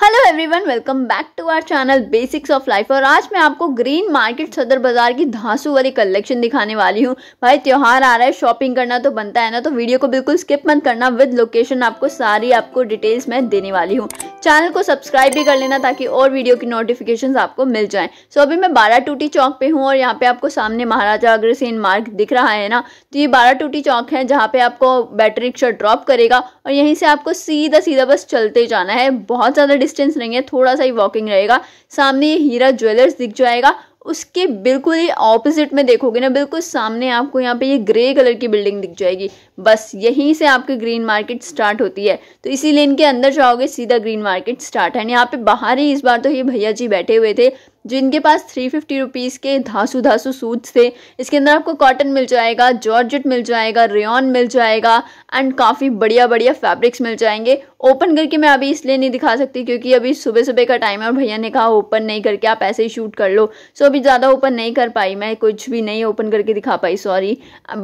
Hello everyone welcome back to our channel basics of life और आज मैं आपको ग्रीन मार्केट सदर बाजार की धांसू वाली कलेक्शन दिखाने वाली हूँ भाई त्यौहार आ रहा है शॉपिंग करना तो बनता है ना तो वीडियो को बिल्कुल स्किप मत करना विद लोकेशन आपको सारी आपको डिटेल्स मैं देने वाली हूँ चैनल को सब्सक्राइब भी कर लेना ताकि और वीडियो की नोटिफिकेशन आपको मिल जाए सो so, अभी मैं बारह टूटी चौक पे हूँ और यहाँ पे आपको सामने महाराजा अग्रसेन मार्ग दिख रहा है ना तो ये बारह टूटी चौक है जहाँ पे आपको बैटरी रिक्शा ड्रॉप करेगा और यहीं से आपको सीधा सीधा बस चलते जाना है बहुत ज़्यादा डिस्टेंस नहीं है थोड़ा सा ही वॉकिंग रहेगा सामने हीरा ज्वेलर्स दिख जाएगा उसके बिल्कुल ही ऑपोजिट में देखोगे ना बिल्कुल सामने आपको यहाँ पे ये ग्रे कलर की बिल्डिंग दिख जाएगी बस यहीं से आपकी ग्रीन मार्केट स्टार्ट होती है तो इसी लेन के अंदर जाओगे सीधा ग्रीन मार्केट स्टार्ट है यहाँ पे बाहर ही इस बार तो ये भैया जी बैठे हुए थे जिनके पास थ्री फिफ्टी रुपीज़ के धासु धांसू सूट्स थे इसके अंदर आपको कॉटन मिल जाएगा जॉर्जेट मिल जाएगा रेन मिल जाएगा एंड काफ़ी बढ़िया बढ़िया फैब्रिक्स मिल जाएंगे ओपन करके मैं अभी इसलिए नहीं दिखा सकती क्योंकि अभी सुबह सुबह का टाइम है और भैया ने कहा ओपन नहीं करके आप ऐसे ही शूट कर लो सो अभी ज़्यादा ओपन नहीं कर पाई मैं कुछ भी नहीं ओपन करके दिखा पाई सॉरी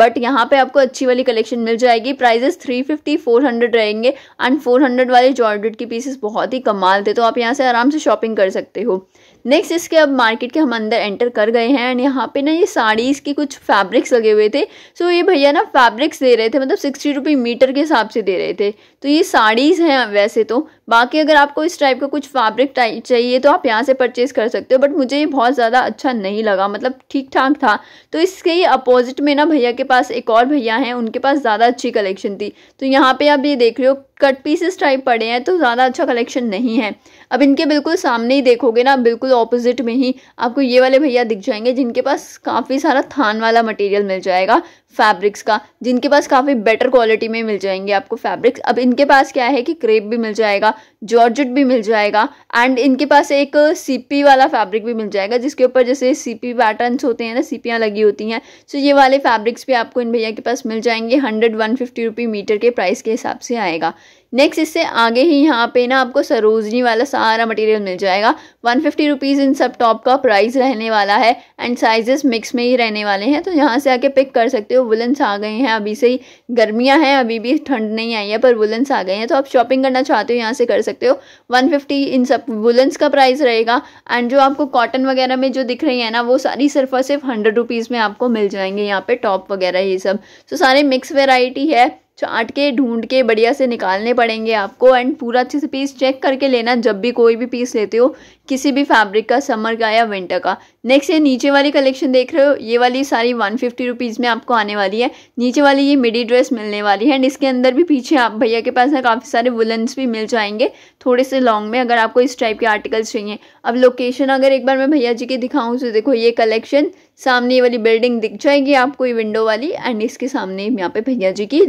बट यहाँ पे आपको अच्छी वाली कलेक्शन मिल जाएगी prices three fifty four hundred रहेंगे एंड फोर हंड्रेड वाले जॉर्जेट की पीसेस बहुत ही कमाल थे तो आप यहाँ से आराम से शॉपिंग कर सकते हो नेक्स्ट इसके अब मार्केट के हम अंदर एंटर कर गए हैं एंड यहाँ पे ना ये साड़ीज़ के कुछ फैब्रिक्स लगे हुए थे सो ये भैया ना फैब्रिक्स दे रहे थे मतलब सिक्सटी रुपी मीटर के हिसाब से दे रहे थे तो ये साड़ीज़ हैं वैसे तो बाकी अगर आपको इस टाइप का कुछ फैब्रिक टाइप चाहिए तो आप यहाँ से परचेज़ कर सकते हो बट मुझे ये बहुत ज़्यादा अच्छा नहीं लगा मतलब ठीक ठाक था तो इसके ये अपोजिट में ना भैया के पास एक और भैया हैं उनके पास ज़्यादा अच्छी कलेक्शन थी तो यहाँ पर आप ये देख रहे हो कट पीसेस टाइप पड़े हैं तो ज़्यादा अच्छा कलेक्शन नहीं है अब इनके बिल्कुल सामने ही देखोगे ना बिल्कुल ऑपोजिट में ही आपको ये वाले भैया दिख जाएंगे जिनके पास काफ़ी सारा थान वाला मटेरियल मिल जाएगा फैब्रिक्स का जिनके पास काफ़ी बेटर क्वालिटी में मिल जाएंगे आपको फैब्रिक्स अब इनके पास क्या है कि क्रेप भी मिल जाएगा जॉर्जेट भी मिल जाएगा एंड इनके पास एक सीपी वाला फैब्रिक भी मिल जाएगा जिसके ऊपर जैसे सीपी पैटर्न्स होते हैं ना सीपियाँ लगी होती हैं सो ये वाले फैब्रिक्स भी आपको इन भैया के पास मिल जाएंगे हंड्रेड वन फिफ्टी मीटर के प्राइस के हिसाब से आएगा नेक्स्ट इससे आगे ही यहाँ पे ना आपको सरोजनी वाला सारा मटेरियल मिल जाएगा वन फिफ्टी रुपीज़ इन सब टॉप का प्राइस रहने वाला है एंड साइजेस मिक्स में ही रहने वाले हैं तो यहाँ से आके पिक कर सकते हो वुलन्स आ गए हैं अभी से ही गर्मियाँ हैं अभी भी ठंड नहीं आई है पर वुलन्स आ गए हैं तो आप शॉपिंग करना चाहते हो यहाँ से कर सकते हो वन फिफ्टी इन सब वुलन्स का प्राइस रहेगा एंड जो आपको कॉटन वगैरह में जो दिख रही है ना वो सारी सिर्फ और सिर्फ हंड्रेड रुपीज़ में आपको मिल जाएंगे यहाँ पर टॉप वगैरह ये सब तो सारे मिक्स वेराइटी है चाट के ढूंढ के बढ़िया से निकालने पड़ेंगे आपको एंड पूरा अच्छे से पीस चेक करके लेना जब भी कोई भी पीस लेते हो किसी भी फैब्रिक का समर का या विंटर का नेक्स्ट ये नीचे वाली कलेक्शन देख रहे हो ये वाली सारी वन फिफ्टी रुपीज़ में आपको आने वाली है नीचे वाली ये मिडी ड्रेस मिलने वाली है एंड इसके अंदर भी पीछे आप भैया के पास ना काफ़ी सारे वुलन्स भी मिल जाएंगे थोड़े से लॉन्ग में अगर आपको इस टाइप के आर्टिकल्स चाहिए अब लोकेशन अगर एक बार मैं भैया जी की दिखाऊँ तो देखो ये कलेक्शन सामने वाली बिल्डिंग दिख जाएगी आपको ये विंडो वाली एंड इसके सामने यहाँ पे भैया जी की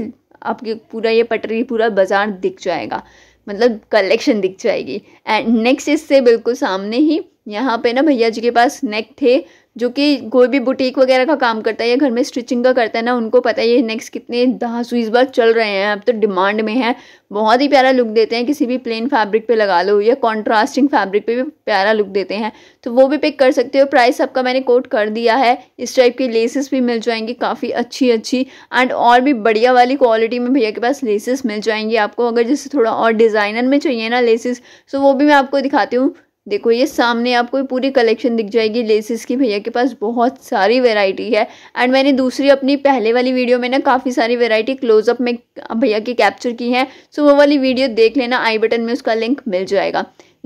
आपके पूरा ये पटरी पूरा बाज़ार दिख जाएगा मतलब कलेक्शन दिख जाएगी एंड नेक्स्ट इससे बिल्कुल सामने ही यहाँ पे ना भैया जी के पास नेक थे जो कि कोई भी बुटीक वगैरह का काम करता है या घर में स्टिचिंग का करता है ना उनको पता है ये नेक्स्ट कितने दस बीस बार चल रहे हैं अब तो डिमांड में है बहुत ही प्यारा लुक देते हैं किसी भी प्लेन फैब्रिक पे लगा लो या कॉन्ट्रास्टिंग फैब्रिक पे भी प्यारा लुक देते हैं तो वो भी पिक कर सकते हो प्राइस आपका मैंने कोट कर दिया है इस टाइप की लेसेस भी मिल जाएंगी काफ़ी अच्छी अच्छी एंड और भी बढ़िया वाली क्वालिटी में भैया के पास लेसेस मिल जाएंगी आपको अगर जैसे थोड़ा और डिज़ाइनर में चाहिए ना लेसेस तो वो भी मैं आपको दिखाती हूँ देखो ये सामने आपको पूरी कलेक्शन दिख जाएगी लेसिस की भैया के पास बहुत सारी वेराइटी है एंड मैंने दूसरी अपनी पहले वाली वीडियो में ना काफ़ी सारी वेराइटी क्लोजअप में भैया की कैप्चर की है सो वो वाली वीडियो देख लेना आई बटन में उसका लिंक मिल जाएगा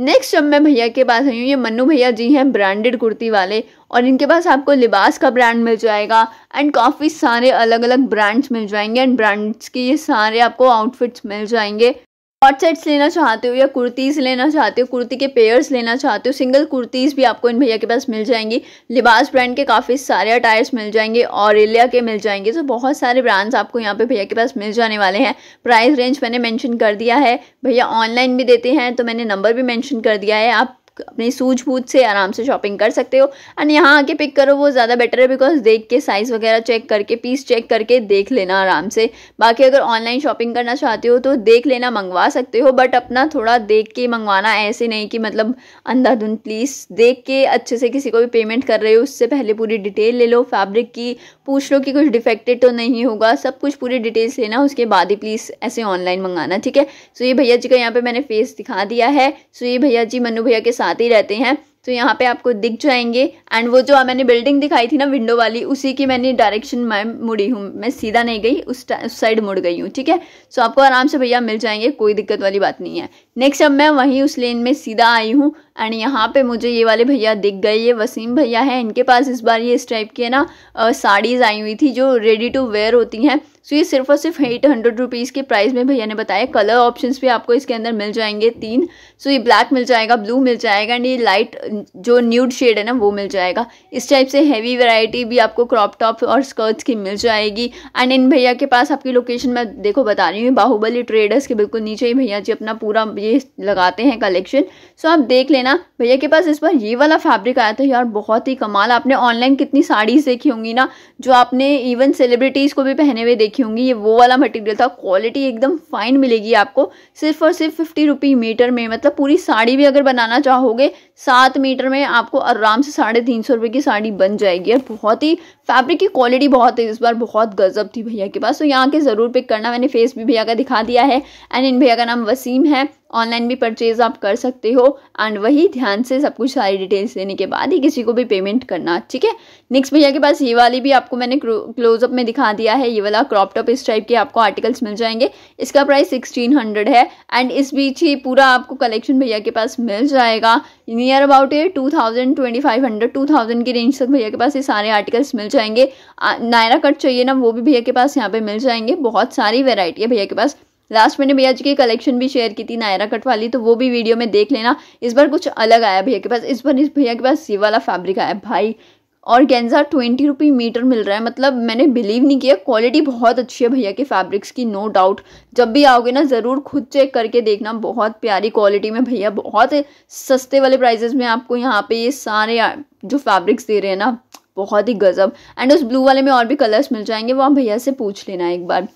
नेक्स्ट जब मैं भैया के पास आई हूँ ये मन्नू भैया जी हैं ब्रांडेड कुर्ती वाले और इनके पास आपको लिबास का ब्रांड मिल जाएगा एंड काफ़ी सारे अलग अलग ब्रांड्स मिल जाएंगे एंड ब्रांड्स के ये सारे आपको आउटफिट्स मिल जाएंगे हॉट सेट्स लेना चाहते हो या कुर्तीज़ लेना चाहते हो कुर्ती के पेयर्स लेना चाहते हो सिंगल कुर्तीज़ भी आपको इन भैया के पास मिल जाएंगी लिबास ब्रांड के काफ़ी सारे अटायर्स मिल जाएंगे और एलिया के मिल जाएंगे तो बहुत सारे ब्रांड्स आपको यहाँ पे भैया के पास मिल जाने वाले हैं प्राइस रेंज मैंने मैंशन कर दिया है भैया ऑनलाइन भी देते हैं तो मैंने नंबर भी मैंशन कर दिया है आप अपनी सूझबूझ से आराम से शॉपिंग कर सकते हो एंड यहाँ आके पिक करो वो ज़्यादा बेटर है बिकॉज देख के साइज़ वगैरह चेक करके पीस चेक करके देख लेना आराम से बाकी अगर ऑनलाइन शॉपिंग करना चाहते हो तो देख लेना मंगवा सकते हो बट अपना थोड़ा देख के मंगवाना ऐसे नहीं कि मतलब अंधाधुंध प्लीज़ देख के अच्छे से किसी को भी पेमेंट कर रहे हो उससे पहले पूरी डिटेल ले लो फैब्रिक की पूछ लो कि कुछ डिफेक्टेड तो नहीं होगा सब कुछ पूरी डिटेल्स लेना उसके बाद ही प्लीज़ ऐसे ऑनलाइन मंगाना ठीक है सो ये भैया जी का यहाँ पर मैंने फेस दिखा दिया है सो ये भैया जी मनु भैया के साथ आते रहते हैं तो यहाँ पे आपको दिख जाएंगे एंड वो जो मैंने बिल्डिंग दिखाई थी ना विंडो वाली उसी की मैंने डायरेक्शन मैं मुड़ी हूँ मैं सीधा नहीं गई उस उस साइड मुड़ गई हूँ ठीक है सो आपको आराम से भैया मिल जाएंगे कोई दिक्कत वाली बात नहीं है नेक्स्ट अब मैं वहीं उस लेन में सीधा आई हूँ एंड यहाँ पे मुझे ये वाले भैया दिख गए ये वसीम भैया है इनके पास इस बार ये इस टाइप की है ना साड़ीज़ आई हुई थी जो रेडी टू वेयर होती हैं सो ये सिर्फ और सिर्फ एट हंड्रेड रुपीज़ के प्राइस में भैया ने बताया कलर ऑप्शंस भी आपको इसके अंदर मिल जाएंगे तीन सो ये ब्लैक मिल जाएगा ब्लू मिल जाएगा एंड ये लाइट जो न्यूड शेड है ना वो मिल जाएगा इस टाइप से हैवी वेराइटी भी आपको क्रॉप टॉप और स्कर्ट्स की मिल जाएगी एंड इन भैया के पास आपकी लोकेशन मैं देखो बता रही हूँ बाहुबली ट्रेडर्स के बिल्कुल नीचे ही भैया जी अपना पूरा ये लगाते हैं कलेक्शन सो आप देख लेना भैया के पास इस बार ये वाला फैब्रिक आया था यार बहुत ही कमाल आपने ऑनलाइन कितनी साड़ीज देखी होंगी ना जो आपने इवन सेलिब्रिटीज़ को भी पहने हुए देखी रखी होंगी ये वो वाला मटेरियल था क्वालिटी एकदम फाइन मिलेगी आपको सिर्फ और सिर्फ फिफ्टी रुपी मीटर में मतलब पूरी साड़ी भी अगर बनाना चाहोगे सात मीटर में आपको आराम से साढ़े तीन सौ रुपये की साड़ी बन जाएगी और बहुत ही फैब्रिक की क्वालिटी बहुत है इस बार बहुत गजब थी भैया के पास तो यहाँ के ज़रूर पिक करना मैंने फेस भी भैया का दिखा दिया है एंड इन भैया का नाम वसीम है ऑनलाइन भी परचेज़ आप कर सकते हो एंड वही ध्यान से सब कुछ सारी डिटेल्स देने के बाद ही किसी को भी पेमेंट करना ठीक है नेक्स्ट भैया के पास ये वाली भी आपको मैंने क्लोजअप में दिखा दिया है ये वाला क्रॉप टॉप इस टाइप के आपको आर्टिकल्स मिल जाएंगे इसका प्राइस सिक्सटीन हंड्रेड है एंड इस बीच ही पूरा आपको कलेक्शन भैया के पास मिल जाएगा नियर अबाउट ये two thousand twenty five hundred two thousand की रेंज तक भैया के पास ये सारे आर्टिकल्स मिल जाएंगे नायरा कट चाहिए ना वो भी भैया के पास यहाँ पे मिल जाएंगे बहुत सारी वेराइटी है भैया के पास लास्ट मैंने भैया जी की कलेक्शन भी शेयर की थी नायरा कट वाली तो वो भी वीडियो में देख लेना इस बार कुछ अलग आया भैया के पास इस बार इस भैया के पास सी वाला फैब्रिक आया भाई और गेंजा ट्वेंटी रुपी मीटर मिल रहा है मतलब मैंने बिलीव नहीं किया क्वालिटी बहुत अच्छी है भैया के फैब्रिक्स की नो डाउट जब भी आओगे ना ज़रूर खुद चेक करके देखना बहुत प्यारी क्वालिटी में भैया बहुत सस्ते वाले प्राइजेस में आपको यहाँ पे ये सारे जो फैब्रिक्स दे रहे हैं ना बहुत ही गज़ब एंड उस ब्लू वाले में और भी कलर्स मिल जाएंगे वो आप भैया से पूछ लेना एक बार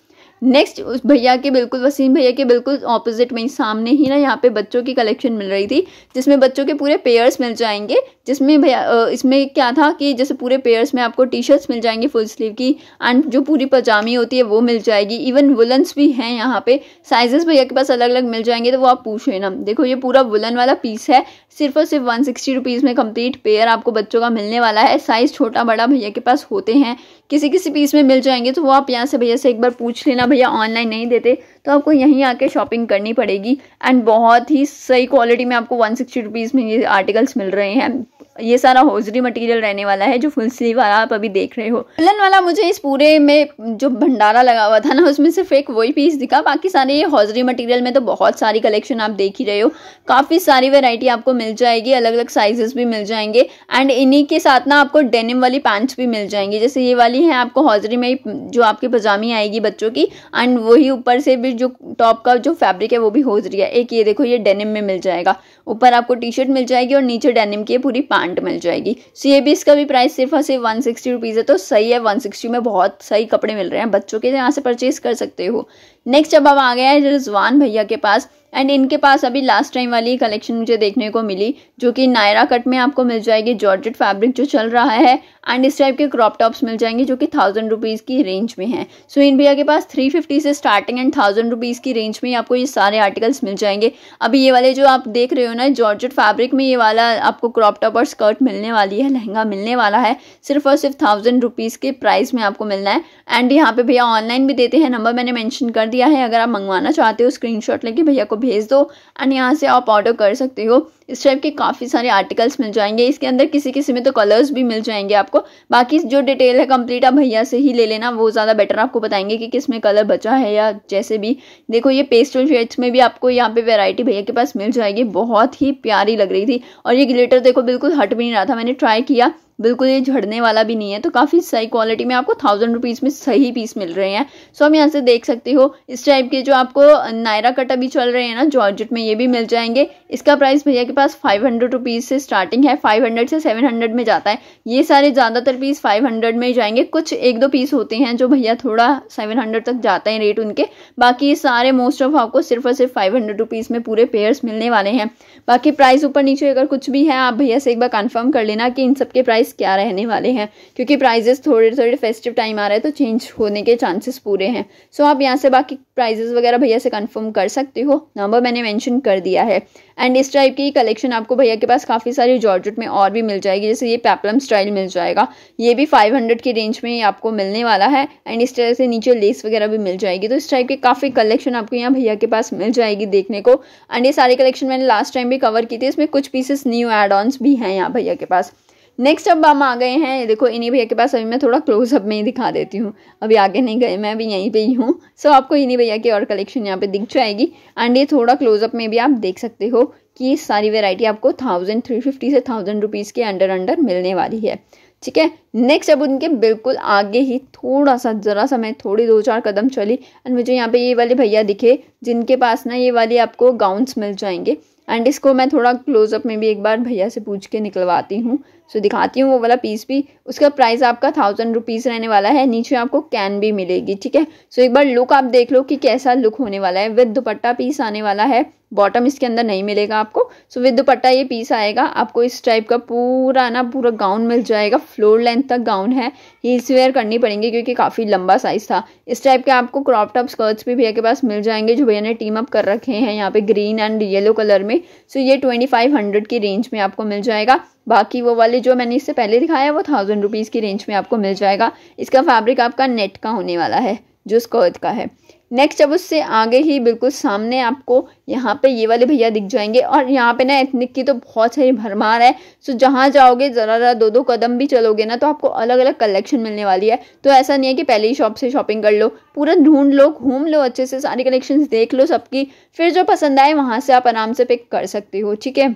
नेक्स्ट उस भैया के बिल्कुल वसीम भैया के बिल्कुल ऑपोजिट में सामने ही ना यहाँ पे बच्चों की कलेक्शन मिल रही थी जिसमें बच्चों के पूरे पेयर्स मिल जाएंगे जिसमें भैया इसमें क्या था कि जैसे पूरे पेयर्स में आपको टी शर्ट्स मिल जाएंगे फुल स्लीव की एंड जो पूरी पजामी होती है वो मिल जाएगी इवन वुलन्स भी हैं यहाँ पे साइजेस भैया के पास अलग अलग मिल जाएंगे तो वो आप पूछ ना देखो ये पूरा वुलन वाला पीस है सिर्फ और सिर्फ वन सिक्सटी रुपीज़ में कंप्लीट पेयर आपको बच्चों का मिलने वाला है साइज़ छोटा बड़ा भैया के पास होते हैं किसी किसी पीस में मिल जाएंगे तो वो आप यहाँ से भैया से एक बार पूछ लेना भैया ऑनलाइन नहीं देते तो आपको यहीं आके शॉपिंग करनी पड़ेगी एंड बहुत ही सही क्वालिटी में आपको वन सिक्सटी रुपीज़ में ये आर्टिकल्स मिल रहे हैं ये सारा होजरी मटेरियल रहने वाला है जो फुल स्लीव वाला आप अभी देख रहे हो दुल्हन वाला मुझे इस पूरे में जो भंडारा लगा हुआ था ना उसमें सिर्फ एक वही पीस दिखा बाकी सारे ये हौजरी मटेरियल में तो बहुत सारी कलेक्शन आप देख ही रहे हो काफ़ी सारी वैरायटी आपको मिल जाएगी अलग अलग साइजेस भी मिल जाएंगे एंड इन्हीं के साथ ना आपको डेनिम वाली पैंट्स भी मिल जाएंगी जैसे ये वाली है आपको हौजरी में जो आपकी पजामी आएगी बच्चों की एंड वही ऊपर से भी जो टॉप का जो फैब्रिक है वो भी होजरी है एक ये देखो ये डेनिम में मिल जाएगा ऊपर आपको टी शर्ट मिल जाएगी और नीचे डेनिम की पूरी पैंट मिल जाएगी सो ये भी इसका भी प्राइस सिर्फ और सिर्फ वन सिक्सटी रुपीज़ है तो सही है वन सिक्सटी में बहुत सही कपड़े मिल रहे हैं बच्चों के यहाँ से परचेज कर सकते हो नेक्स्ट अब हम आ गया है रिजवान भैया के पास एंड इनके पास अभी लास्ट टाइम वाली कलेक्शन मुझे देखने को मिली जो कि नायरा कट में आपको मिल जाएगी जॉर्जेट फैब्रिक जो चल रहा है एंड इस टाइप के क्रॉप टॉप्स मिल जाएंगे जो कि थाउजेंड रुपीज़ की रेंज में हैं सो इन भैया के पास थ्री फिफ्टी से स्टार्टिंग एंड थाउजेंड रुपीज़ की रेंज में आपको ये सारे आर्टिकल्स मिल जाएंगे अभी ये वाले जो आप देख रहे हो ना जॉर्जेट फैब्रिक में ये वाला आपको क्रॉप टॉप और स्कर्ट मिलने वाली है लहंगा मिलने वाला है सिर्फ और सिर्फ थाउजेंड रुपीज़ के प्राइस में आपको मिलना है एंड यहाँ पे भैया ऑनलाइन भी देते हैं नंबर मैंने मैंशन कर दिया है अगर आप मंगवाना चाहते हो स्क्रीनशॉट लेके भैया को भेज दो एंड यहाँ से आप ऑर्डर कर सकते हो इस टाइप के काफ़ी सारे आर्टिकल्स मिल जाएंगे इसके अंदर किसी किसी में तो कलर्स भी मिल जाएंगे आपको बाकी जो डिटेल है कंप्लीट आप भैया से ही ले लेना वो ज़्यादा बेटर आपको बताएंगे कि किस में कलर बचा है या जैसे भी देखो ये पेस्टल शेड्स में भी आपको यहाँ पे वेराइटी भैया के पास मिल जाएगी बहुत ही प्यारी लग रही थी और ये ग्लिटर देखो बिल्कुल हट भी नहीं रहा था मैंने ट्राई किया बिल्कुल ये झड़ने वाला भी नहीं है तो काफ़ी सही क्वालिटी में आपको थाउजेंड रुपीज़ में सही पीस मिल रहे हैं सो हम यहाँ से देख सकते हो इस टाइप के जो आपको नायरा कट अभी चल रहे हैं ना जॉर्जेट में ये भी मिल जाएंगे इसका प्राइस भैया के पास फाइव हंड्रेड रुपीज़ से स्टार्टिंग है फाइव हंड्रेड से सेवन हंड्रेड में जाता है ये सारे ज़्यादातर पीस फाइव हंड्रेड में ही जाएंगे कुछ एक दो पीस होते हैं जो भैया थोड़ा सेवन हंड्रेड तक जाते हैं रेट उनके बाकी ये सारे मोस्ट ऑफ आपको सिर्फ और सिर्फ फाइव हंड्रेड रुपीज़ में पूरे पेयर्स मिलने वाले हैं बाकी प्राइस ऊपर नीचे अगर कुछ भी है आप भैया से एक बार कन्फर्म कर लेना कि इन सब के प्राइस प्राइस क्या रहने वाले हैं क्योंकि प्राइजेस थोड़े थोड़े फेस्टिव टाइम आ रहे हैं तो चेंज होने के चांसेस पूरे हैं सो आप यहाँ से बाकी प्राइजेस वगैरह भैया से कंफर्म कर सकते हो नंबर मैंने मैंशन कर दिया है एंड इस टाइप की कलेक्शन आपको भैया के पास काफ़ी सारी जॉर्जेट में और भी मिल जाएगी जैसे ये पैपलम स्टाइल मिल जाएगा ये भी 500 की रेंज में आपको मिलने वाला है एंड इस तरह से नीचे लेस वगैरह भी मिल जाएगी तो इस टाइप के काफ़ी कलेक्शन आपको यहाँ भैया के पास मिल जाएगी देखने को एंड ये सारी कलेक्शन मैंने लास्ट टाइम भी कवर की थी इसमें कुछ पीसेस न्यू एड ऑन्स भी हैं यहाँ भैया के पास नेक्स्ट अब हम आ गए हैं देखो इन्हीं भैया के पास अभी मैं थोड़ा क्लोजअप में ही दिखा देती हूँ अभी आगे नहीं गए मैं अभी यहीं पे ही हूँ सो so, आपको इन्हीं भैया की और कलेक्शन यहाँ पे दिख जाएगी एंड ये थोड़ा क्लोजअप में भी आप देख सकते हो कि ये सारी वेराइटी आपको थाउजेंड थ्री फिफ्टी से थाउजेंड रुपीज़ के अंडर अंडर मिलने वाली है ठीक है नेक्स्ट अब उनके बिल्कुल आगे ही थोड़ा सा ज़रा सा मैं थोड़ी दो चार कदम चली एंड मुझे यहाँ पे ये वाले भैया दिखे जिनके पास ना ये वाले आपको गाउन्स मिल जाएंगे एंड इसको मैं थोड़ा क्लोजअप में भी एक बार भैया से पूछ के निकलवाती हूँ सो so, दिखाती हूँ वो वाला पीस भी उसका प्राइस आपका थाउजेंड रुपीज़ रहने वाला है नीचे आपको कैन भी मिलेगी ठीक है सो so, एक बार लुक आप देख लो कि कैसा लुक होने वाला है विद दुपट्टा पीस आने वाला है बॉटम इसके अंदर नहीं मिलेगा आपको सो विद दुपट्टा ये पीस आएगा आपको इस टाइप का पूरा ना पूरा गाउन मिल जाएगा फ्लोर लेंथ तक गाउन है हील्स वेयर करनी पड़ेंगी क्योंकि काफ़ी लंबा साइज़ था इस टाइप के आपको क्रॉप टॉप स्कर्ट्स भी भैया के पास मिल जाएंगे जो भैया ने टीम अप कर रखे हैं यहाँ पे ग्रीन एंड येलो कलर में सो ये ट्वेंटी फाइव हंड्रेड की रेंज में आपको मिल जाएगा बाकी वो वाले जो मैंने इससे पहले दिखाया है वो थाउजेंड रुपीज़ की रेंज में आपको मिल जाएगा इसका फैब्रिक आपका नेट का होने वाला है जो स्कर्ट का है नेक्स्ट अब उससे आगे ही बिल्कुल सामने आपको यहाँ पे ये वाले भैया दिख जाएंगे और यहाँ पे ना एथनिक की तो बहुत सारी भरमार है सो जहाँ जाओगे ज़रा ज़रा दो दो कदम भी चलोगे ना तो आपको अलग अलग कलेक्शन मिलने वाली है तो ऐसा नहीं है कि पहले ही शॉप से शॉपिंग कर लो पूरा ढूंढ लो घूम लो अच्छे से सारी कलेक्शन देख लो सबकी फिर जो पसंद आए वहाँ से आप आराम से पिक कर सकते हो ठीक है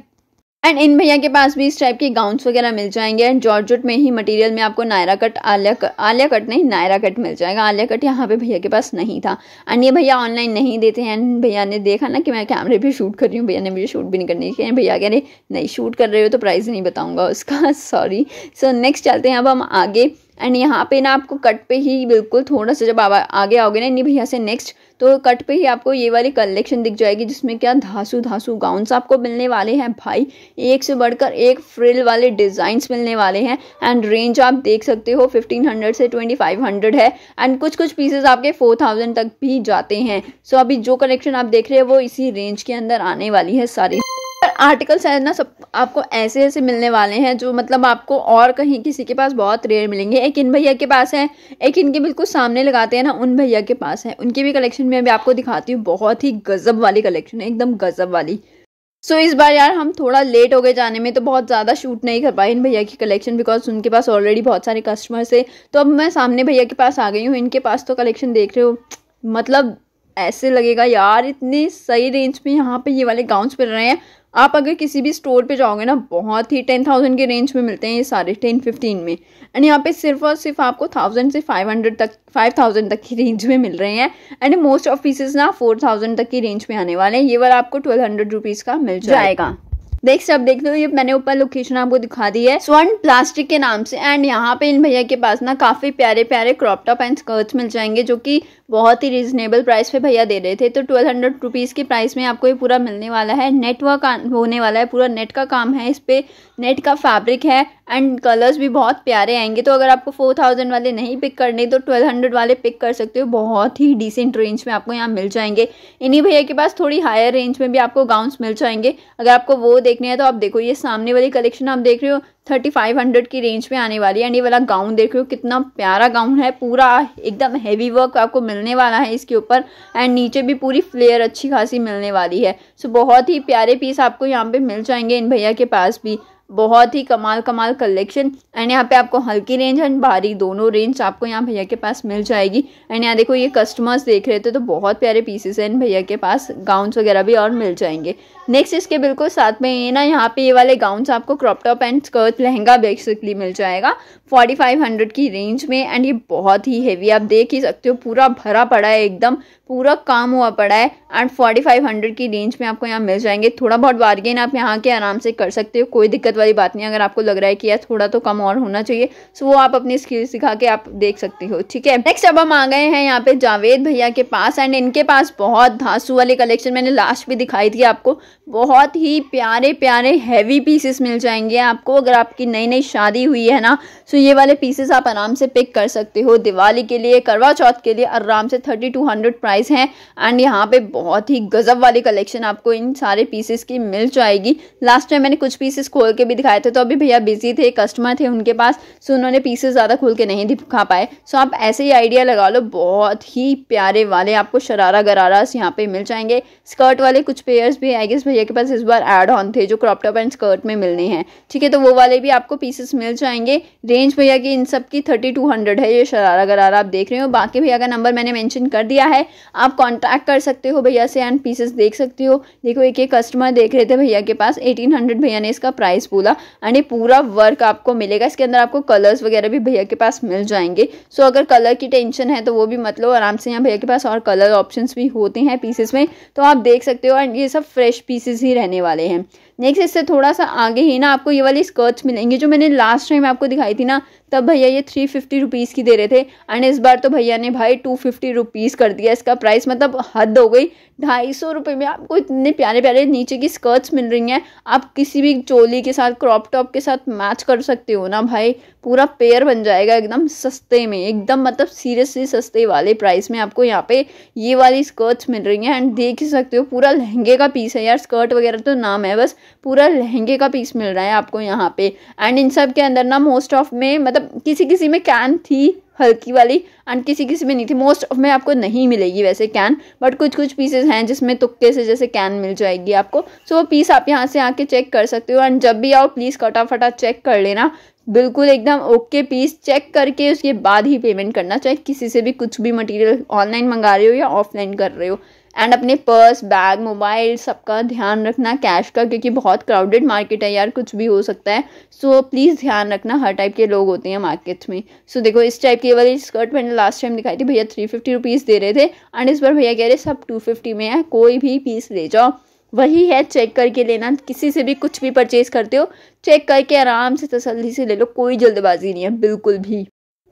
एंड इन भैया के पास भी इस टाइप के गाउन वगैरह मिल जाएंगे एंड जॉर्जट में ही मटेरियल में आपको Naira cut Alia cut Alia cut नहीं नायरा कट मिल जाएगा आलिया कट यहाँ पे भैया के पास नहीं था एंड ये भैया ऑनलाइन नहीं देते हैं एंड भैया ने देखा ना कि मैं कैमरे भी शूट कर रही हूँ भैया ने मुझे शूट भी नहीं करनी चाहिए भैया कह रहे नहीं शूट कर रहे हो तो प्राइस नहीं बताऊँगा उसका सॉरी सो नेक्स्ट चलते हैं अब हम आगे एंड यहाँ पे ना आपको कट पे ही बिल्कुल थोड़ा सा जब आगे आओगे ना इन भैया से नेक्स्ट तो कट पे ही आपको ये वाली कलेक्शन दिख जाएगी जिसमें क्या धासू धासू गाउन आपको मिलने वाले हैं भाई एक से बढ़कर एक फ्रिल वाले डिजाइन मिलने वाले हैं एंड रेंज आप देख सकते हो फिफ्टीन से ट्वेंटी है एंड कुछ कुछ पीसेज आपके फोर तक भी जाते हैं सो so अभी जो कलेक्शन आप देख रहे हैं वो इसी रेंज के अंदर आने वाली है सारी पर आर्टिकल्स है ना सब आपको ऐसे ऐसे मिलने वाले हैं जो मतलब आपको और कहीं किसी के पास बहुत रेयर मिलेंगे एक इन भैया के पास है एक इनके बिल्कुल सामने लगाते हैं ना उन भैया के पास है उनके भी कलेक्शन में अभी आपको दिखाती हूँ बहुत ही गज़ब वाली कलेक्शन है एकदम गज़ब वाली सो so, इस बार यार हम थोड़ा लेट हो गए जाने में तो बहुत ज़्यादा शूट नहीं कर पाए इन भैया की कलेक्शन बिकॉज उनके पास ऑलरेडी बहुत सारे कस्टमर्स है तो अब मैं सामने भैया के पास आ गई हूँ इनके पास तो कलेक्शन देख रहे हो मतलब ऐसे लगेगा यार इतने सही रेंज में यहाँ पे ये वाले गाउन्स मिल रहे हैं आप अगर किसी भी स्टोर पे जाओगे ना बहुत ही टेन थाउजेंड के रेंज में मिलते हैं ये सारे टेन फिफ्टीन में एंड यहाँ पे सिर्फ और सिर्फ आपको थाउजेंड से फाइव हंड्रेड तक फाइव थाउजेंड तक की रेंज में मिल रहे हैं एंड मोस्ट ऑफ पीसेज ना फोर थाउजेंड तक की रेंज में आने वाले हैं ये वाला आपको ट्वेल्व हंड्रेड रुपीज़ का मिल जाएगा नेक्स्ट आप देख लो ये मैंने ऊपर लोकेशन आपको दिखा दी है स्वर्ण प्लास्टिक के नाम से एंड यहाँ पे इन भैया के पास ना काफी प्यारे प्यारे क्रॉप टॉप एंड स्कर्ट्स मिल जाएंगे जो कि बहुत ही रिजनेबल प्राइस पे भैया दे रहे थे तो ट्वेल्व हंड्रेड रुपीज़ के प्राइस में आपको ये पूरा मिलने वाला है नेटवर्क होने वाला है पूरा नेट का काम है इस पर नेट का फैब्रिक है एंड कलर्स भी बहुत प्यारे आएंगे तो अगर आपको फोर थाउजेंड वाले नहीं पिक करने तो ट्वेल्व हंड्रेड वाले पिक कर सकते हो बहुत ही डिसेंट रेंज में आपको यहाँ मिल जाएंगे इन्हीं भैया के पास थोड़ी हायर रेंज में भी आपको गाउन्स मिल जाएंगे अगर आपको वो देखने हैं तो आप देखो ये सामने वाली कलेक्शन आप देख रहे हो थर्टी फाइव हंड्रेड की रेंज में आने वाली है एंड ये वाला गाउन देख रहे हो कितना प्यारा गाउन है पूरा एकदम हैवी वर्क आपको मिलने वाला है इसके ऊपर एंड नीचे भी पूरी फ्लेयर अच्छी खासी मिलने वाली है सो so, बहुत ही प्यारे पीस आपको यहाँ पे मिल जाएंगे इन भैया के पास भी बहुत ही कमाल कमाल कलेक्शन एंड यहाँ पे आपको हल्की रेंज एंड भारी दोनों रेंज आपको यहाँ भैया के पास मिल जाएगी एंड यहाँ देखो ये कस्टमर्स देख रहे थे तो बहुत प्यारे पीसेस हैं भैया के पास गाउन्स वगैरह भी और मिल जाएंगे नेक्स्ट इसके बिल्कुल साथ में ये ना यहाँ पे ये वाले गाउन आपको crop top and skirt lehenga basically मिल जाएगा फोर्टी फाइव हंड्रेड की रेंज में एंड ये बहुत ही हेवी आप देख ही सकते हो पूरा भरा पड़ा है एकदम पूरा काम हुआ पड़ा है एंड फोर्टी फाइव हंड्रेड की रेंज में आपको यहाँ मिल जाएंगे थोड़ा बहुत बार्गेन आप यहाँ के आराम से कर सकते हो कोई दिक्कत वाली बात नहीं अगर आपको लग रहा है कि यार थोड़ा तो कम और होना चाहिए सो वो आप अपनी स्किल सिखा के आप देख सकते हो ठीक है नेक्स्ट अब हम आ गए हैं यहाँ पे जावेद भैया के पास एंड इनके पास बहुत धांसू वाले कलेक्शन मैंने लास्ट भी दिखाई थी आपको बहुत ही प्यारे प्यारे हैवी पीसेस मिल जाएंगे आपको अगर आपकी नई नई शादी हुई है ना सो सो तो ये वाले पीसेस आप आराम से पिक कर सकते हो दिवाली के लिए करवा चौथ के लिए आराम से थर्टी टू हंड्रेड प्राइस हैं एंड यहाँ पे बहुत ही गजब वाली कलेक्शन आपको इन सारे पीसेस की मिल जाएगी लास्ट टाइम मैंने कुछ पीसेस खोल के भी दिखाए थे तो अभी भैया बिजी थे कस्टमर थे उनके पास सो उन्होंने पीसेस ज़्यादा खोल के नहीं दिखा पाए सो आप ऐसे ही आइडिया लगा लो बहुत ही प्यारे वाले आपको शरारा गरारा यहाँ पे मिल जाएंगे स्कर्ट वाले कुछ पेयर्स भी आई गेस भैया के पास इस बार एड ऑन थे जो क्रॉपटॉप एंड स्कर्ट में मिलने हैं ठीक है तो वो वाले भी आपको पीसेस मिल जाएंगे रेंज रेंज भैया की इन सब की थर्टी टू हंड्रेड है ये शरारा गरारा आप देख रहे हो बाकी भैया का नंबर मैंने मेंशन कर दिया है आप कांटेक्ट कर सकते हो भैया से एंड पीसेस देख सकते हो देखो एक एक कस्टमर देख रहे थे भैया के पास एटीन हंड्रेड भैया ने इसका प्राइस बोला एंड ये पूरा वर्क आपको मिलेगा इसके अंदर आपको कलर्स वगैरह भी भैया के पास मिल जाएंगे सो अगर कलर की टेंशन है तो वो भी मतलब आराम से यहाँ भैया के पास और कलर ऑप्शन भी होते हैं पीसेस में तो आप देख सकते हो एंड ये सब फ्रेश पीसेस ही रहने वाले हैं नेक्स्ट इससे थोड़ा सा आगे ही ना आपको ये वाली स्कर्ट्स मिलेंगी जो मैंने लास्ट टाइम आपको दिखाई थी ना तब भैया ये थ्री फिफ्टी रुपीज़ की दे रहे थे एंड इस बार तो भैया ने भाई टू फिफ्टी रुपीज़ कर दिया इसका प्राइस मतलब हद हो गई ढाई सौ रुपये में आपको इतने प्यारे प्यारे नीचे की स्कर्ट्स मिल रही हैं आप किसी भी चोली के साथ क्रॉप टॉप के साथ मैच कर सकते हो ना भाई पूरा पेयर बन जाएगा एकदम सस्ते में एकदम मतलब सीरियसली सस्ते वाले प्राइस में आपको यहाँ पे ये वाली स्कर्ट्स मिल रही हैं एंड देख ही सकते हो पूरा लहंगे का पीस है यार स्कर्ट वगैरह तो नाम है बस पूरा लहंगे का पीस मिल रहा है आपको यहाँ पे एंड इन सब के अंदर ना मोस्ट ऑफ में मतलब किसी किसी में कैन थी हल्की वाली एंड किसी किसी में नहीं थी मोस्ट ऑफ में आपको नहीं मिलेगी वैसे कैन बट कुछ कुछ पीसेज हैं जिसमें तुक्के से जैसे कैन मिल जाएगी आपको सो so, वो पीस आप यहाँ से आके चेक कर सकते हो एंड जब भी आओ प्लीज़ कटाफटा चेक कर लेना बिल्कुल एकदम ओके पीस चेक करके उसके बाद ही पेमेंट करना चाहे किसी से भी कुछ भी मटेरियल ऑनलाइन मंगा रहे हो या ऑफलाइन कर रहे हो एंड अपने पर्स बैग मोबाइल सबका ध्यान रखना कैश का क्योंकि बहुत क्राउडेड मार्केट है यार कुछ भी हो सकता है सो so, प्लीज़ ध्यान रखना हर टाइप के लोग होते हैं मार्केट में सो so, देखो इस टाइप की वाली स्कर्ट मैंने लास्ट टाइम दिखाई थी भैया थ्री फिफ्टी रुपीज़ दे रहे थे एंड इस बार भैया कह रहे सब टू फिफ्टी में है कोई भी पीस ले जाओ वही है चेक करके लेना किसी से भी कुछ भी परचेज़ करते हो चेक करके आराम से तसल्ली से ले लो कोई जल्दबाजी नहीं है बिल्कुल भी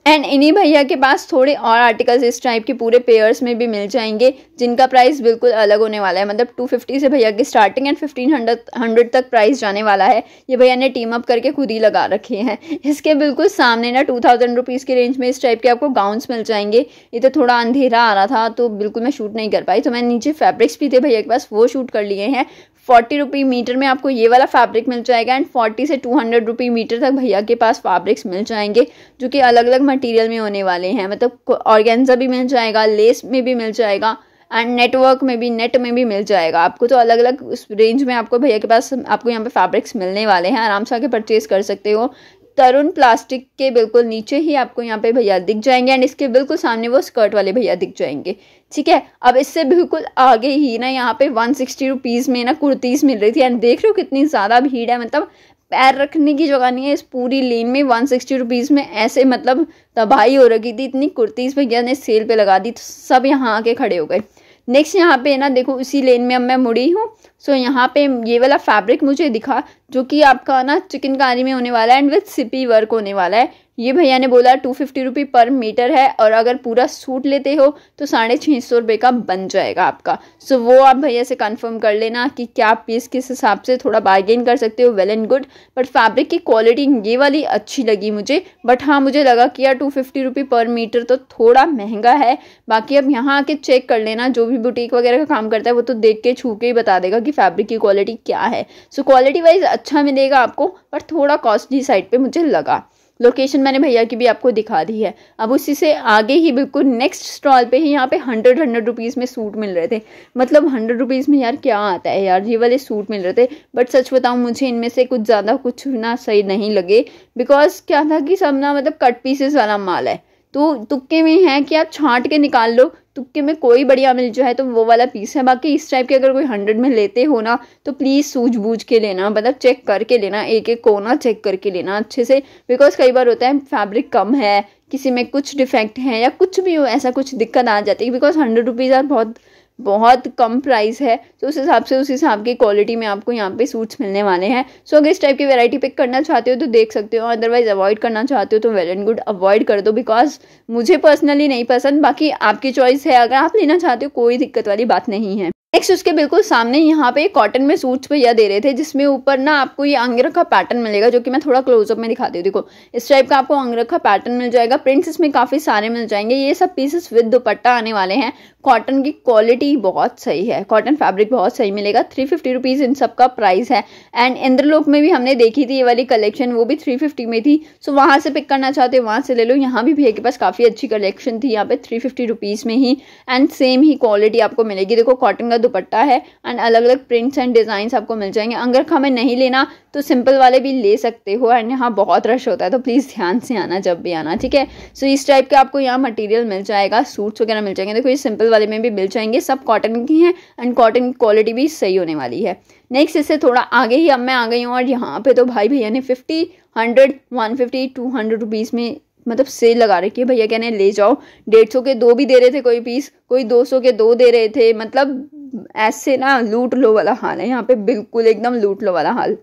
एंड इन्हीं भैया के पास थोड़े और आर्टिकल्स इस टाइप के पूरे पेयर्स में भी मिल जाएंगे जिनका प्राइस बिल्कुल अलग होने वाला है मतलब 250 से भैया की स्टार्टिंग एंड फिफ्टीन हंड्रेड तक प्राइस जाने वाला है ये भैया ने टीम अप करके खुद ही लगा रखे हैं इसके बिल्कुल सामने ना टू थाउजेंड रुपीज़ की रेंज में इस टाइप के आपको गाउन्स मिल जाएंगे ये तो थोड़ा अंधेरा आ रहा था तो बिल्कुल मैं शूट नहीं कर पाई तो मैंने नीचे फैब्रिक्स भी थे भैया के पास वो शूट कर लिए हैं फोर्टी रुपी मीटर में आपको ये वाला फैब्रिक मिल जाएगा एंड फोर्टी से टू हंड्रेड रुपी मीटर तक भैया के पास फैब्रिक्स मिल जाएंगे जो कि अलग अलग मटेरियल में होने वाले हैं मतलब ऑर्गेन्जा भी मिल जाएगा लेस में भी मिल जाएगा एंड नेटवर्क में भी नेट में भी मिल जाएगा आपको तो अलग अलग उस रेंज में आपको भैया के पास आपको यहाँ पे फैब्रिक्स मिलने वाले हैं आराम से आके परचेज कर सकते हो तरुण प्लास्टिक के बिल्कुल नीचे ही आपको यहाँ पे भैया दिख जाएंगे एंड इसके बिल्कुल सामने वो स्कर्ट वाले भैया दिख जाएंगे ठीक है अब इससे बिल्कुल आगे ही ना यहाँ पे वन सिक्सटी रुपीज़ में ना कुर्तीस मिल रही थी एंड देख रहे हो कितनी ज़्यादा भीड़ है मतलब पैर रखने की जगह नहीं है इस पूरी लेन में वन सिक्सटी रुपीज़ में ऐसे मतलब तबाही हो रखी थी इतनी कुर्तीज़ भैया ने सेल पे लगा दी तो सब यहाँ आके खड़े हो गए नेक्स्ट यहाँ पे ना देखो उसी लेन में अब मैं मुड़ी हूँ सो so, यहाँ पे ये वाला फैब्रिक मुझे दिखा जो कि आपका ना चिकनकारी में होने वाला है एंड विथ सिपी वर्क होने वाला है ये भैया ने बोला टू फिफ्टी रुपी पर मीटर है और अगर पूरा सूट लेते हो तो साढ़े छः सौ रुपये का बन जाएगा आपका सो वो आप भैया से कंफर्म कर लेना कि क्या आप पीस किस हिसाब से थोड़ा बार्गेन कर सकते हो well and good but fabric की क्वालिटी ये वाली अच्छी लगी मुझे बट हाँ मुझे लगा कि यार टू फिफ्टी रुपी पर मीटर तो थोड़ा महंगा है बाकी अब यहाँ आके चेक कर लेना जो भी बुटीक वगैरह का काम करता है वो तो देख के छू के ही बता देगा कि फैब्रिक की क्वालिटी क्या है सो क्वालिटी वाइज अच्छा मिलेगा आपको पर थोड़ा कॉस्टली साइड पर मुझे लगा लोकेशन मैंने भैया की भी आपको दिखा दी है अब उसी से आगे ही बिल्कुल नेक्स्ट स्टॉल पे ही यहाँ पे हंड्रेड हंड्रेड रुपीज़ में सूट मिल रहे थे मतलब हंड्रेड रुपीज़ में यार क्या आता है यार ये वाले सूट मिल रहे थे बट सच बताऊँ मुझे इनमें से कुछ ज़्यादा कुछ ना सही नहीं लगे बिकॉज क्या था कि सब ना मतलब कट पीसेस वाला माल है तो तुक्के में है कि आप छांट के निकाल लो तुक्के में कोई बढ़िया मिल जाए तो वो वाला पीस है बाकी इस टाइप के अगर कोई हंड्रेड में लेते हो ना तो प्लीज़ सूझबूझ के लेना मतलब चेक करके लेना एक एक कोना चेक करके लेना अच्छे से बिकॉज कई बार होता है फैब्रिक कम है किसी में कुछ डिफेक्ट है या कुछ भी हो ऐसा कुछ दिक्कत आ जाती है बिकॉज हंड्रेड रुपीज़ आर बहुत बहुत कम प्राइस है तो उस हिसाब से उस हिसाब की क्वालिटी में आपको यहाँ पे सूट्स मिलने वाले हैं सो अगर इस टाइप की वैरायटी पिक करना चाहते हो तो देख सकते हो अदरवाइज़ अवॉइड करना चाहते हो तो वेल एंड गुड अवॉइड कर दो बिकॉज मुझे पर्सनली नहीं पसंद बाकी आपकी चॉइस है अगर आप लेना चाहते हो कोई दिक्कत वाली बात नहीं है नेक्स्ट उसके बिल्कुल सामने यहाँ पे कॉटन में सूट्स भैया दे रहे थे जिसमें ऊपर ना आपको ये अंगरख का पैटर्न मिलेगा जो कि मैं थोड़ा क्लोजअप में दिखाती हूँ देखो इस टाइप का आपको अंगरख का पैटर्न मिल जाएगा प्रिंट्स इसमें काफ़ी सारे मिल जाएंगे ये सब पीसेस विद दुपट्टा आने वाले हैं कॉटन की क्वालिटी बहुत सही है कॉटन फैब्रिक बहुत सही मिलेगा थ्री फिफ्टी रुपीज़ इन सब का प्राइस है एंड इंद्रलोक में भी हमने देखी थी ये वाली कलेक्शन वो भी थ्री फिफ्टी में थी सो so, वहाँ से पिक करना चाहते वहाँ से ले लो यहाँ भी भैया के पास काफ़ी अच्छी कलेक्शन थी यहाँ पे थ्री फिफ्टी रुपीज़ में ही एंड सेम ही क्वालिटी आपको मिलेगी देखो कॉटन का दुपट्टा है एंड अलग अलग प्रिंट्स एंड डिज़ाइंस आपको मिल जाएंगे अगर हमें नहीं लेना तो सिंपल वाले भी ले सकते हो एंड यहाँ बहुत रश होता है तो प्लीज़ ध्यान से आना जब भी आना ठीक है सो इस टाइप का आपको यहाँ मटेरियल मिल जाएगा सूट्स वगैरह मिल जाएंगे देखो ये सिंपल वाले में भी मिल जाएंगे सब कॉटन की हैं एंड कॉटन की क्वालिटी भी सही होने वाली है नेक्स्ट इससे थोड़ा आगे ही अब मैं आ गई हूँ और यहाँ पे तो भाई भैया ने fifty hundred one fifty two hundred rupees में मतलब सेल लगा रखी है भैया कहने ले जाओ डेढ़ सौ के दो भी दे रहे थे कोई पीस कोई दो सौ के दो दे रहे थे मतलब ऐसे ना लूट लो वाला हाल है यहाँ पे बिल्कुल एकदम लूट लो वाला हाल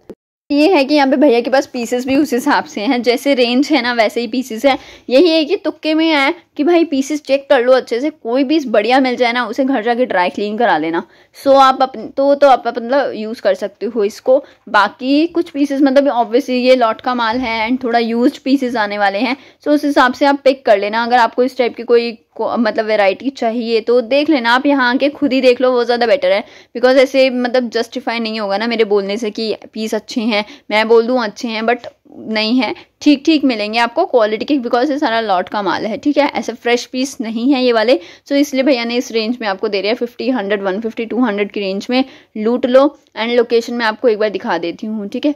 ये है कि यहाँ पे भैया के पास पीसेस भी उस हिसाब से हैं जैसे रेंज है ना वैसे ही पीसेस है यही है कि तुक्के में है कि भाई पीसेस चेक कर लो अच्छे से कोई भी बढ़िया मिल जाए ना उसे घर जाके ड्राई क्लीन करा लेना सो आप अपने तो तो आप मतलब यूज़ कर सकते हो इसको बाकी कुछ पीसेस मतलब ऑब्वियसली ये लॉट का माल है एंड थोड़ा यूज पीसेस आने वाले हैं सो उस हिसाब से आप पिक कर लेना अगर आपको इस टाइप की कोई को मतलब वैरायटी चाहिए तो देख लेना आप यहाँ आके खुद ही देख लो वो ज़्यादा बेटर है बिकॉज ऐसे मतलब जस्टिफाई नहीं होगा ना मेरे बोलने से कि पीस अच्छे हैं मैं बोल दूँ अच्छे हैं बट नहीं है ठीक ठीक मिलेंगे आपको क्वालिटी के बिकॉज ये सारा लॉट का माल है ठीक है ऐसे फ्रेश पीस नहीं है ये वाले सो इसलिए भैया ने इस रेंज में आपको दे रहे हैं fifty hundred one fifty two hundred की रेंज में लूट लो एंड लोकेशन में आपको एक बार दिखा देती हूँ ठीक है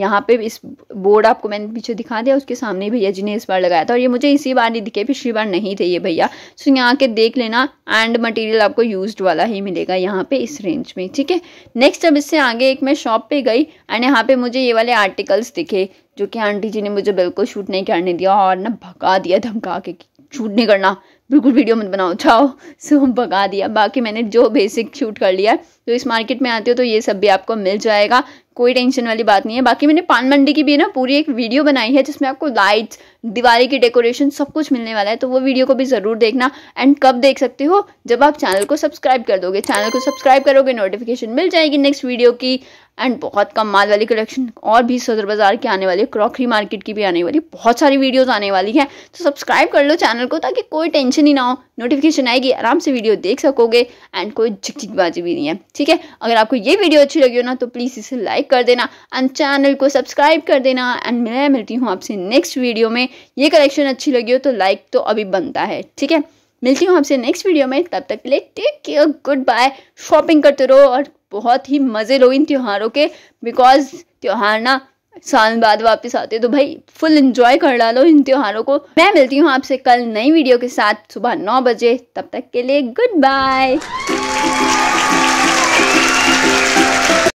यहाँ पे इस बोर्ड आपको मैंने पीछे दिखा दिया उसके सामने भैया जी ने इस बार लगाया था और ये मुझे इसी बार नहीं दिखे पिछली बार नहीं थे ये भैया सो यहाँ के देख लेना एंड मटेरियल आपको यूज्ड वाला ही मिलेगा यहाँ पे इस रेंज में ठीक है नेक्स्ट अब इससे आगे एक मैं शॉप पे गई एंड यहाँ पे मुझे ये वाले आर्टिकल्स दिखे जो कि आंटी जी ने मुझे बिल्कुल शूट नहीं करने दिया और ना भगा दिया धमका के शूट नहीं करना बिल्कुल वीडियो मत बनाओ जाओ सो हम भगा दिया बाकी मैंने जो बेसिक शूट कर लिया तो इस मार्केट में आते हो तो ये सब भी आपको मिल जाएगा कोई टेंशन वाली बात नहीं है बाकी मैंने पान मंडी की भी ना पूरी एक वीडियो बनाई है जिसमें आपको लाइट्स दिवाली की डेकोरेशन सब कुछ मिलने वाला है तो वो वीडियो को भी ज़रूर देखना एंड कब देख सकते हो जब आप चैनल को सब्सक्राइब कर दोगे चैनल को सब्सक्राइब करोगे नोटिफिकेशन मिल जाएगी नेक्स्ट वीडियो की एंड बहुत कम माल वाली कलेक्शन और भी सदर बाज़ार की आने वाली क्रॉकरी मार्केट की भी आने वाली बहुत सारी वीडियोज़ आने वाली है तो सब्सक्राइब कर लो चैनल को ताकि कोई टेंशन ही ना हो नोटिफिकेशन आएगी आराम से वीडियो देख सकोगे एंड कोई झिकझिकबाजी भी नहीं है ठीक है अगर आपको ये वीडियो अच्छी लगी हो ना तो प्लीज़ इसे लाइक कर देना एंड चैनल को सब्सक्राइब कर देना एंड मैं मिलती हूँ आपसे नेक्स्ट वीडियो में ये कलेक्शन अच्छी लगी हो तो लाइक तो अभी बनता है ठीक है मिलती हूँ आपसे नेक्स्ट वीडियो में तब तक के लिए take care goodbye shopping करते रहो और बहुत ही मज़े लो इन त्योहारों के बिकॉज त्यौहार ना साल बाद वापस आते तो भाई फुल इंजॉय कर डालो इन त्योहारों को मैं मिलती हूँ आपसे कल नई वीडियो के साथ सुबह नौ बजे तब तक के लिए गुड बाय